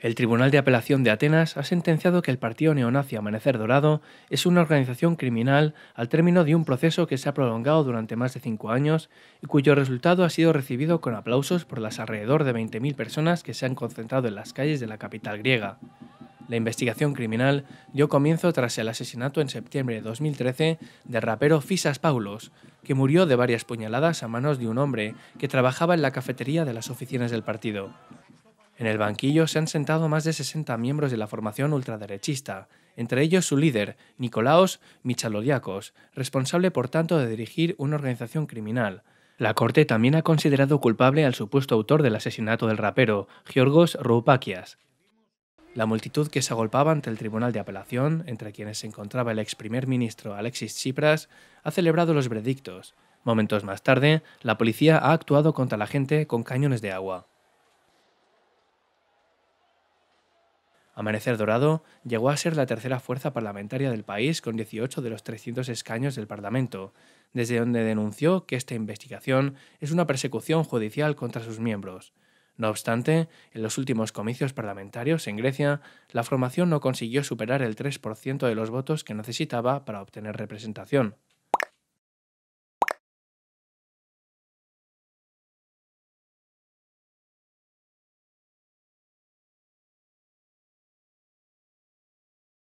El Tribunal de Apelación de Atenas ha sentenciado que el partido neonazi Amanecer Dorado es una organización criminal al término de un proceso que se ha prolongado durante más de cinco años y cuyo resultado ha sido recibido con aplausos por las alrededor de 20.000 personas que se han concentrado en las calles de la capital griega. La investigación criminal dio comienzo tras el asesinato en septiembre de 2013 del rapero Fisas Paulos, que murió de varias puñaladas a manos de un hombre que trabajaba en la cafetería de las oficinas del partido. En el banquillo se han sentado más de 60 miembros de la formación ultraderechista, entre ellos su líder, Nicolaos Michaloliakos, responsable por tanto de dirigir una organización criminal. La corte también ha considerado culpable al supuesto autor del asesinato del rapero, Georgos Roupakias. La multitud que se agolpaba ante el Tribunal de Apelación, entre quienes se encontraba el ex primer ministro Alexis Tsipras, ha celebrado los veredictos. Momentos más tarde, la policía ha actuado contra la gente con cañones de agua. Amanecer Dorado llegó a ser la tercera fuerza parlamentaria del país con 18 de los 300 escaños del Parlamento, desde donde denunció que esta investigación es una persecución judicial contra sus miembros. No obstante, en los últimos comicios parlamentarios en Grecia, la formación no consiguió superar el 3% de los votos que necesitaba para obtener representación.